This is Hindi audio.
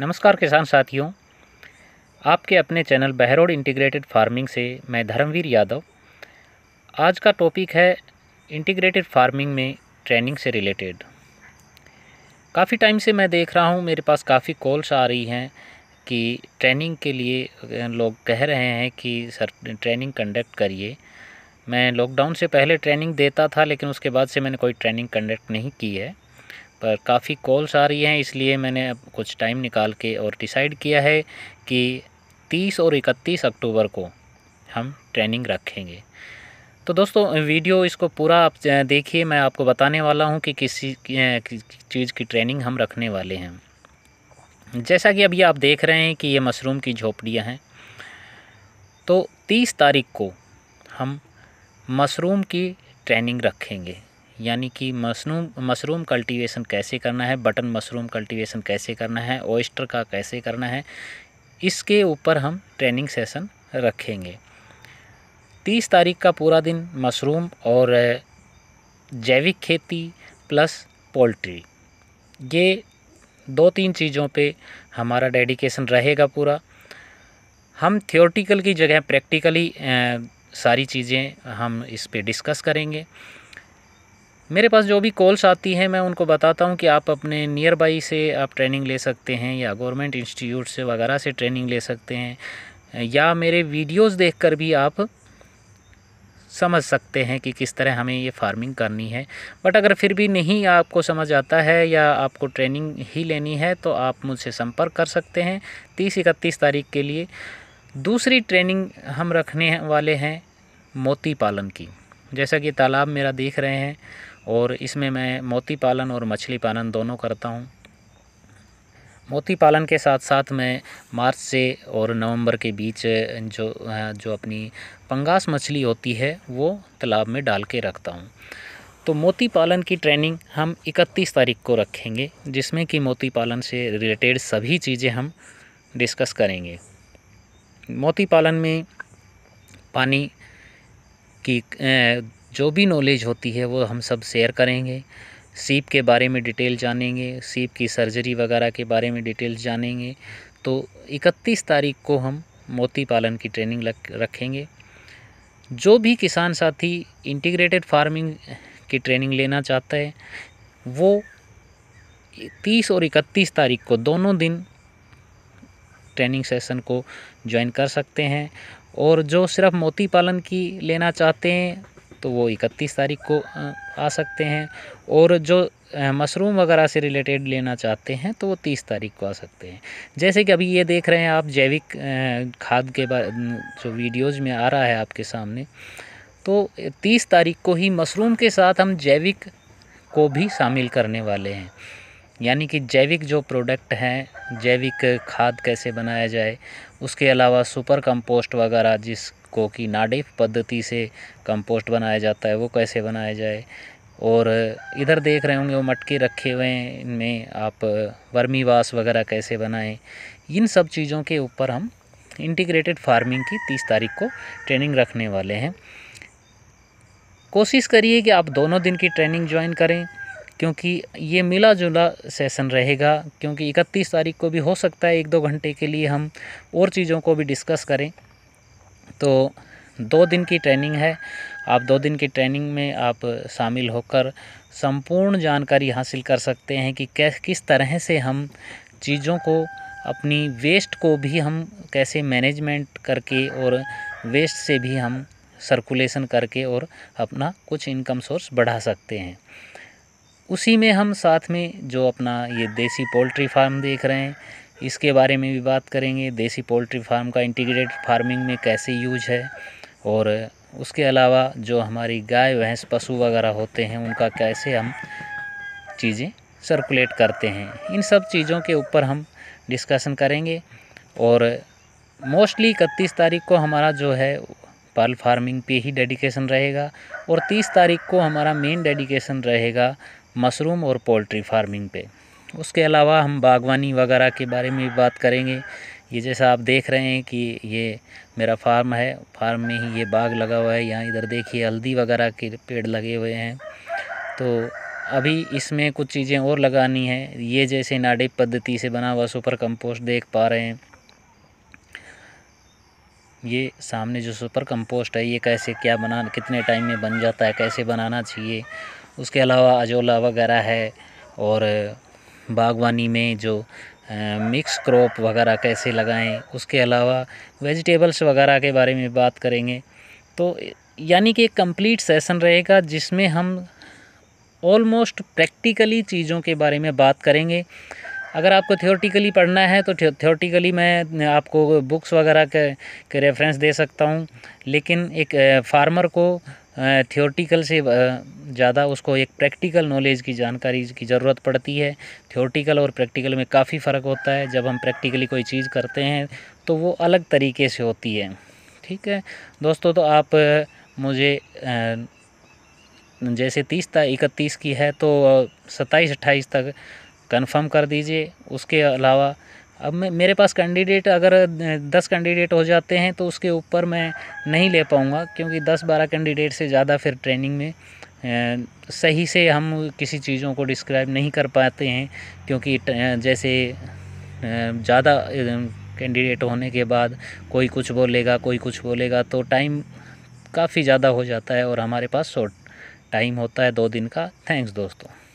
नमस्कार किसान साथियों आपके अपने चैनल बहरोड इंटीग्रेटेड फार्मिंग से मैं धर्मवीर यादव आज का टॉपिक है इंटीग्रेटेड फार्मिंग में ट्रेनिंग से रिलेटेड काफ़ी टाइम से मैं देख रहा हूँ मेरे पास काफ़ी कॉल्स आ रही हैं कि ट्रेनिंग के लिए लोग कह रहे हैं कि सर ट्रेनिंग कंडक्ट करिए मैं लॉकडाउन से पहले ट्रेनिंग देता था लेकिन उसके बाद से मैंने कोई ट्रेनिंग कंडक्ट नहीं की है पर काफ़ी कॉल्स आ रही हैं इसलिए मैंने अब कुछ टाइम निकाल के और डिसाइड किया है कि 30 और 31 अक्टूबर को हम ट्रेनिंग रखेंगे तो दोस्तों वीडियो इसको पूरा आप देखिए मैं आपको बताने वाला हूँ कि किसी चीज़ की ट्रेनिंग हम रखने वाले हैं जैसा कि अभी आप देख रहे हैं कि ये मशरूम की झोपड़ियाँ हैं तो 30 तारीख को हम मशरूम की ट्रेनिंग रखेंगे यानी कि मशरूम मशरूम कल्टीवेशन कैसे करना है बटन मशरूम कल्टीवेशन कैसे करना है ओइस्टर का कैसे करना है इसके ऊपर हम ट्रेनिंग सेशन रखेंगे तीस तारीख का पूरा दिन मशरूम और जैविक खेती प्लस पोल्ट्री ये दो तीन चीज़ों पे हमारा डेडिकेशन रहेगा पूरा हम थियोटिकल की जगह प्रैक्टिकली सारी चीज़ें हम इस पे डिस्कस करेंगे मेरे पास जो भी कॉल्स आती हैं मैं उनको बताता हूँ कि आप अपने नियर बाई से आप ट्रेनिंग ले सकते हैं या गवर्नमेंट इंस्टीट्यूट से वगैरह से ट्रेनिंग ले सकते हैं या मेरे वीडियोस देखकर भी आप समझ सकते हैं कि किस तरह हमें ये फार्मिंग करनी है बट अगर फिर भी नहीं आपको समझ आता है या आपको ट्रेनिंग ही लेनी है तो आप मुझसे संपर्क कर सकते हैं तीस इकतीस तारीख के लिए दूसरी ट्रेनिंग हम रखने वाले हैं मोती पालन की जैसा कि तालाब मेरा देख रहे हैं और इसमें मैं मोती पालन और मछली पालन दोनों करता हूँ मोती पालन के साथ साथ मैं मार्च से और नवंबर के बीच जो जो अपनी पंगास मछली होती है वो तालाब में डाल के रखता हूँ तो मोती पालन की ट्रेनिंग हम 31 तारीख को रखेंगे जिसमें कि मोती पालन से रिलेटेड सभी चीज़ें हम डिस्कस करेंगे मोती पालन में पानी की जो भी नॉलेज होती है वो हम सब शेयर करेंगे सीप के बारे में डिटेल जानेंगे सीप की सर्जरी वगैरह के बारे में डिटेल्स जानेंगे तो इकतीस तारीख को हम मोती पालन की ट्रेनिंग रखेंगे जो भी किसान साथी इंटीग्रेटेड फार्मिंग की ट्रेनिंग लेना चाहता है वो तीस और इकतीस तारीख को दोनों दिन ट्रेनिंग सेशन को ज्वाइन कर सकते हैं और जो सिर्फ मोती पालन की लेना चाहते हैं तो वो इकतीस तारीख को आ सकते हैं और जो मशरूम वगैरह से रिलेटेड लेना चाहते हैं तो वो तीस तारीख को आ सकते हैं जैसे कि अभी ये देख रहे हैं आप जैविक खाद के जो वीडियोज़ में आ रहा है आपके सामने तो तीस तारीख को ही मशरूम के साथ हम जैविक को भी शामिल करने वाले हैं यानी कि जैविक जो प्रोडक्ट हैं जैविक खाद कैसे बनाया जाए उसके अलावा सुपर कंपोस्ट वगैरह जिसको कि नाडिफ पद्धति से कंपोस्ट बनाया जाता है वो कैसे बनाया जाए और इधर देख रहे होंगे वो मटके रखे हुए हैं इनमें आप वर्मीवास वगैरह कैसे बनाएं इन सब चीज़ों के ऊपर हम इंटीग्रेटेड फार्मिंग की तीस तारीख को ट्रेनिंग रखने वाले हैं कोशिश करिए कि आप दोनों दिन की ट्रेनिंग ज्वाइन करें क्योंकि ये मिला जुला सेशन रहेगा क्योंकि इकतीस तारीख को भी हो सकता है एक दो घंटे के लिए हम और चीज़ों को भी डिस्कस करें तो दो दिन की ट्रेनिंग है आप दो दिन की ट्रेनिंग में आप शामिल होकर संपूर्ण जानकारी हासिल कर सकते हैं कि कैस किस तरह से हम चीज़ों को अपनी वेस्ट को भी हम कैसे मैनेजमेंट करके और वेस्ट से भी हम सर्कुलेशन करके और अपना कुछ इनकम सोर्स बढ़ा सकते हैं उसी में हम साथ में जो अपना ये देसी पोल्ट्री फार्म देख रहे हैं इसके बारे में भी बात करेंगे देसी पोल्ट्री फार्म का इंटीग्रेटेड फार्मिंग में कैसे यूज है और उसके अलावा जो हमारी गाय भैंस पशु वगैरह होते हैं उनका कैसे हम चीज़ें सर्कुलेट करते हैं इन सब चीज़ों के ऊपर हम डिस्कशन करेंगे और मोस्टली इकतीस तारीख को हमारा जो है पाल फार्मिंग पे ही डेडिकेशन रहेगा और तीस तारीख को हमारा मेन डेडिकेशन रहेगा मशरूम और पोल्ट्री फार्मिंग पे उसके अलावा हम बागवानी वगैरह के बारे में भी बात करेंगे ये जैसा आप देख रहे हैं कि ये मेरा फार्म है फार्म में ही ये बाग लगा हुआ है यहाँ इधर देखिए हल्दी वगैरह के पेड़ लगे हुए हैं तो अभी इसमें कुछ चीज़ें और लगानी है ये जैसे नाडे पद्धति से बना हुआ सुपर कंपोस्ट देख पा रहे हैं ये सामने जो सुपर कंपोस्ट है ये कैसे क्या बना कितने टाइम में बन जाता है कैसे बनाना चाहिए उसके अलावा अजोला वगैरह है और बागवानी में जो मिक्स क्रॉप वगैरह कैसे लगाएं उसके अलावा वेजिटेबल्स वगैरह के बारे में बात करेंगे तो यानी कि एक कंप्लीट सेशन रहेगा जिसमें हम ऑलमोस्ट प्रैक्टिकली चीज़ों के बारे में बात करेंगे अगर आपको थियोटिकली पढ़ना है तो थियोटिकली मैं आपको बुक्स वगैरह के, के रेफरेंस दे सकता हूँ लेकिन एक फार्मर को थियोटिकल से ज़्यादा उसको एक प्रैक्टिकल नॉलेज की जानकारी की ज़रूरत पड़ती है थियोरटिकल और प्रैक्टिकल में काफ़ी फ़र्क होता है जब हम प्रैक्टिकली कोई चीज़ करते हैं तो वो अलग तरीके से होती है ठीक है दोस्तों तो आप मुझे जैसे तीस तक इकतीस की है तो सत्ताईस अट्ठाईस तक कंफर्म कर दीजिए उसके अलावा अब मैं मेरे पास कैंडिडेट अगर दस कैंडिडेट हो जाते हैं तो उसके ऊपर मैं नहीं ले पाऊँगा क्योंकि दस बारह कैंडिडेट से ज़्यादा फिर ट्रेनिंग में सही से हम किसी चीज़ों को डिस्क्राइब नहीं कर पाते हैं क्योंकि जैसे ज़्यादा कैंडिडेट होने के बाद कोई कुछ बोलेगा कोई कुछ बोलेगा तो टाइम काफ़ी ज़्यादा हो जाता है और हमारे पास शॉर्ट टाइम होता है दो दिन का थैंक्स दोस्तों